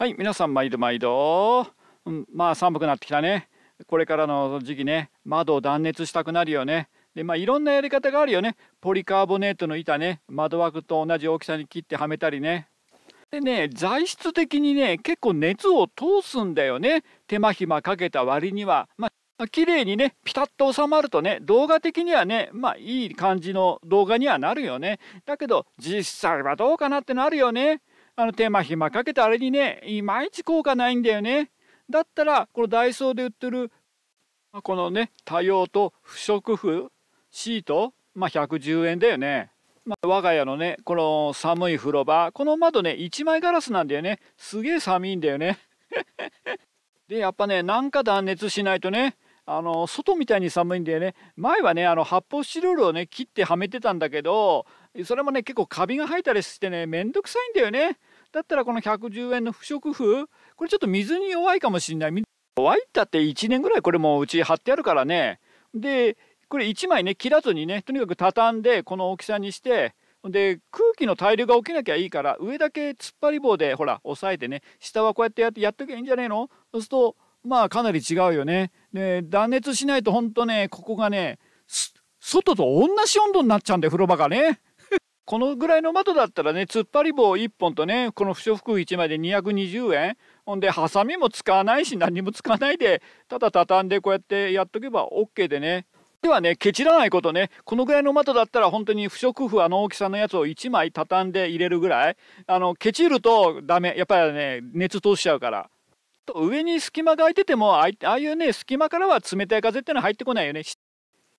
はい皆さん毎度毎度、うん、まあ寒くなってきたねこれからの時期ね窓を断熱したくなるよねでまあいろんなやり方があるよねポリカーボネートの板ね窓枠と同じ大きさに切ってはめたりねでね材質的にね結構熱を通すんだよね手間暇かけた割にはまあ綺麗にねピタッと収まるとね動画的にはねまあいい感じの動画にはなるよねだけど実際はどうかなってなるよねあの手間暇かけてあれにねいまいち効果ないんだよねだったらこのダイソーで売ってるこのね多用と不織布シートまあ110円だよね、まあ、我が家のねこの寒い風呂場この窓ね1枚ガラスなんだよねすげえ寒いんだよね でやっぱねなんか断熱しないとねあの外みたいに寒いんでね前はねあの発泡スチロールをね切ってはめてたんだけどそれもね結構カビが生えたりしてねめんどくさいんだよねだったらこの110円の不織布これちょっと水に弱いかもしんない弱いったって1年ぐらいこれもうち貼ってあるからねでこれ1枚ね切らずにねとにかく畳んでこの大きさにしてで空気の対流が起きなきゃいいから上だけ突っ張り棒でほら押さえてね下はこうやってやってやっときゃいいんじゃねえのそうするとまあかなり違うよね。で断熱しないとほんとねここがね外と同じ温度になっちゃうんで風呂場がね。このぐらいの窓だったらね突っ張り棒1本とねこの不織布1枚で220円ほんでハサミも使わないし何も使わないでただ畳んでこうやってやっとけば OK でねではねケチらないことねこのぐらいの窓だったら本当に不織布あの大きさのやつを1枚畳んで入れるぐらいあのケチるとダメやっぱりね熱通しちゃうから。と上に隙間が空いててもああいうね隙間からは冷たい風っていうのは入ってこないよね。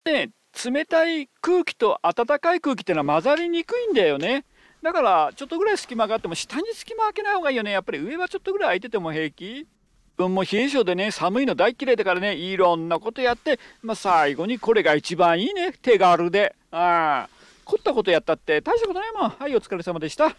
で冷たい空気と暖かい空気っていうのは混ざりにくいんだよね。だからちょっとぐらい隙間があっても下に隙間開けない方がいいよね。やっぱり上はちょっとぐらい空いてても平気。分も冷え性でね寒いの大嫌いだからねいろんなことやって、まあ、最後にこれが一番いいね手軽でああ凝ったことやったって大したことないもんはいお疲れ様でした。